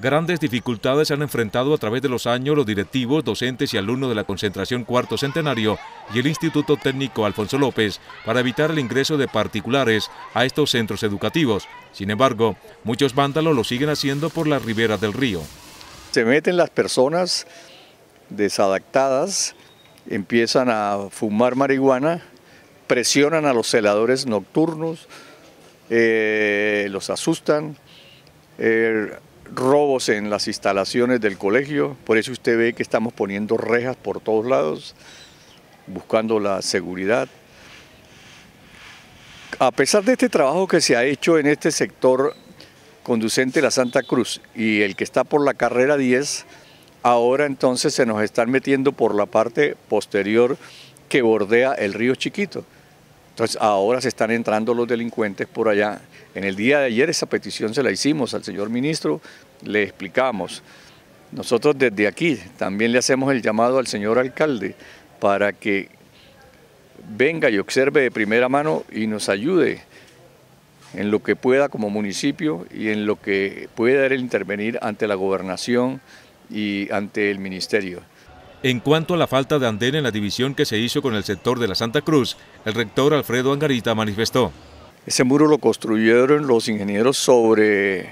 Grandes dificultades se han enfrentado a través de los años los directivos, docentes y alumnos de la concentración cuarto centenario y el Instituto Técnico Alfonso López para evitar el ingreso de particulares a estos centros educativos. Sin embargo, muchos vándalos lo siguen haciendo por las riberas del río. Se meten las personas desadaptadas, empiezan a fumar marihuana, presionan a los celadores nocturnos, eh, los asustan. Eh, robos en las instalaciones del colegio, por eso usted ve que estamos poniendo rejas por todos lados, buscando la seguridad. A pesar de este trabajo que se ha hecho en este sector conducente la Santa Cruz y el que está por la carrera 10, ahora entonces se nos están metiendo por la parte posterior que bordea el río Chiquito. Entonces ahora se están entrando los delincuentes por allá. En el día de ayer esa petición se la hicimos al señor ministro, le explicamos. Nosotros desde aquí también le hacemos el llamado al señor alcalde para que venga y observe de primera mano y nos ayude en lo que pueda como municipio y en lo que pueda intervenir ante la gobernación y ante el ministerio. En cuanto a la falta de andén en la división que se hizo con el sector de la Santa Cruz, el rector Alfredo Angarita manifestó. Ese muro lo construyeron los ingenieros sobre...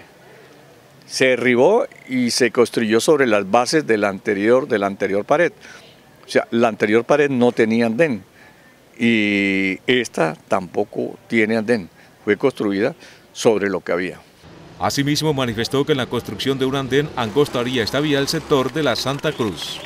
Se derribó y se construyó sobre las bases de la anterior, de la anterior pared. O sea, la anterior pared no tenía andén y esta tampoco tiene andén. Fue construida sobre lo que había. Asimismo manifestó que en la construcción de un andén angostaría esta vía el sector de la Santa Cruz.